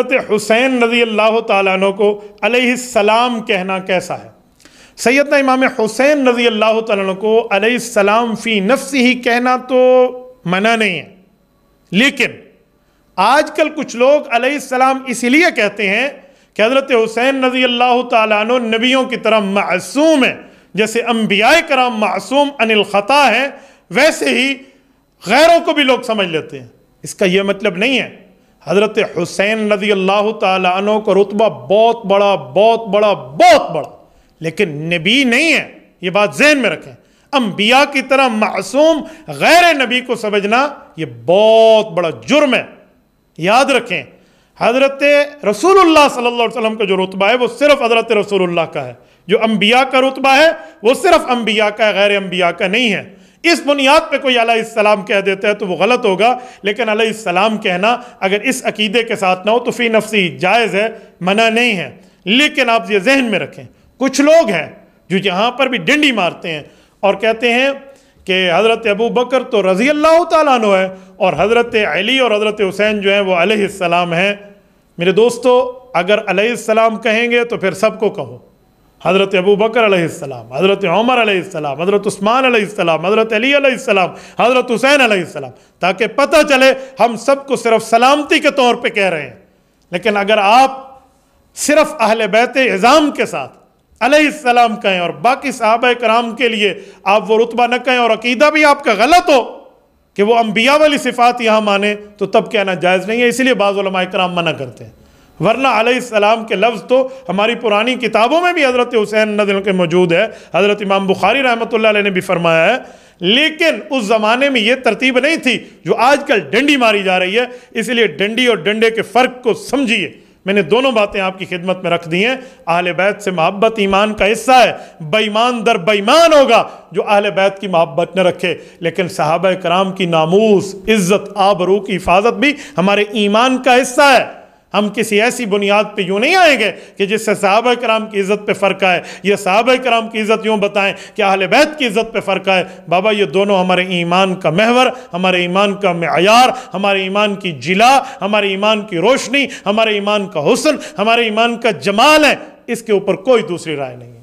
हज़रत हुसैन रजी अल्लाह तु को सलाम कहना कैसा है सैदना इमाम हुसैन रजी अल्लाह तु को सलाम फ़ी नफ्स ही कहना तो मना नहीं है लेकिन आजकल कुछ लोग सलाम इसलिए कहते हैं कि हज़रत हुसैन रजी अल्लाह तु नबियों की तरह मासूम है जैसे अम्बिया कराम मासूम अनिल ख़ता हैं वैसे ही गैरों को भी लोग समझ लेते हैं इसका यह मतलब नहीं है हज़रत हुसैन रजी अल्लाह तु का रुतबा बहुत बड़ा बहुत बड़ा बहुत बड़ा लेकिन नबी नहीं है ये बात जहन में रखें अम्बिया की तरह मासूम गैर नबी को समझना ये बहुत बड़ा जुर्म है याद रखें हज़रत रसूल सल्लम का जो रुतबा है वो सिर्फ हज़रत रसूल का है जो अम्बिया का रुतबा है वो सिर्फ अम्बिया का है गैर अम्बिया का नहीं है इस बुनियाद पे कोई अलैहिस्सलाम कह देता है तो वो गलत होगा लेकिन अलैहिस्सलाम कहना अगर इस अकीदे के साथ ना हो तो फ़ी नफसी जायज़ है मना नहीं है लेकिन आप ये जहन में रखें कुछ लोग हैं जो यहाँ पर भी डंडी मारते हैं और कहते हैं कि हज़रत अबू बकर तो रज़ी अल्लाह तु है और हज़रत अली और हज़रत हुसैन जो हैं वो अलैहिस्सलाम हैं मेरे दोस्तों अगर अलैहिस्सलाम कहेंगे तो फिर सबको कहो हज़रत अबू बकर अलैहिस्सलाम हज़रत उमर अलैहिस्सलाम हज़रत उस्मान अलैहिस्सलाम हज़रत अली अलैहिस्सलाम हज़रत हुसैन अलैहिस्सलाम ताकि पता चले हम सबको सिर्फ सलामती के तौर पर कह रहे हैं लेकिन अगर आप सिर्फ अहल बैत इज़ाम के साथ अलैहिस्सलाम कहें और बाकी साहब कराम के लिए आप वो रुतबा न कहें और अकीदा भी आपका गलत हो कि वो अम्बिया वाली सिफात यहाँ माने तो तब कहना जायज़ नहीं है इसीलिए बाज़ कराम मना करते हैं वरना अलैहिस्सलाम के लफ्ज़ तो हमारी पुरानी किताबों में भी हज़रत हुसैन नदल के मौजूद है हज़रत इमाम बुखारी रहमत ने भी फरमाया है लेकिन उस ज़माने में यह तरतीब नहीं थी जो आजकल डंडी मारी जा रही है इसलिए डंडी और डंडे के फ़र्क को समझिए मैंने दोनों बातें आपकी खिदमत में रख दी हैं अहल बैत से मोहब्बत ईमान का हिस्सा है बेईमान दर बेईमान होगा जो आहल बैत की मोहब्बत न रखे लेकिन साहब कराम की नामूस इज़्ज़त आबरू की हिफाजत भी हमारे ईमान का हिस्सा है हम किसी ऐसी बुनियाद पे यूँ नहीं आएंगे कि जिससे साहब कराम की इज़्ज़त पे फ़र्क आए या साहब कराम की इज़्ज़त यूँ बताएं कि अहल बैत की इज़्ज़त पे फ़र्क आए बाबा ये दोनों हमारे ईमान का महवर हमारे ईमान का मैार हमारे ईमान की जिला हमारे ईमान की रोशनी हमारे ईमान का हुसन हमारे ईमान का जमाल है इसके ऊपर कोई दूसरी राय नहीं है